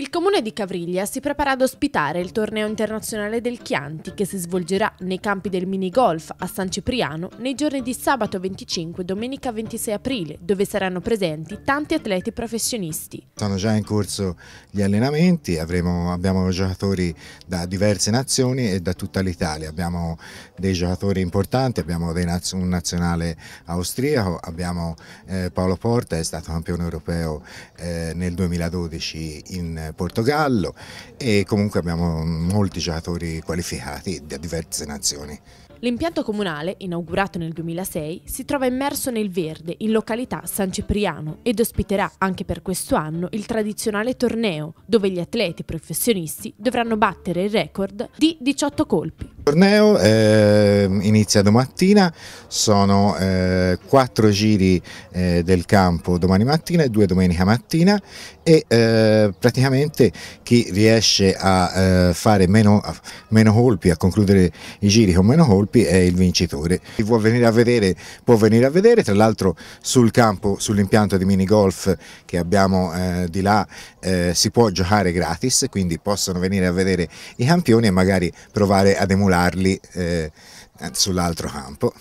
Il comune di Cavriglia si prepara ad ospitare il torneo internazionale del Chianti che si svolgerà nei campi del minigolf a San Cipriano nei giorni di sabato 25 e domenica 26 aprile dove saranno presenti tanti atleti professionisti. Sono già in corso gli allenamenti, avremo, abbiamo giocatori da diverse nazioni e da tutta l'Italia, abbiamo dei giocatori importanti, abbiamo naz un nazionale austriaco, abbiamo eh, Paolo Porta, è stato campione europeo eh, nel 2012 in Portogallo e comunque abbiamo molti giocatori qualificati da diverse nazioni. L'impianto comunale, inaugurato nel 2006, si trova immerso nel verde in località San Cipriano ed ospiterà anche per questo anno il tradizionale torneo, dove gli atleti professionisti dovranno battere il record di 18 colpi. Il torneo eh, inizia domattina, sono eh, 4 giri eh, del campo domani mattina e due domenica mattina e eh, praticamente chi riesce a eh, fare meno, meno colpi, a concludere i giri con meno colpi, colpi è il vincitore. Chi vuole venire a vedere può venire a vedere, tra l'altro sul campo, sull'impianto di minigolf che abbiamo eh, di là eh, si può giocare gratis, quindi possono venire a vedere i campioni e magari provare ad emularli eh, sull'altro campo.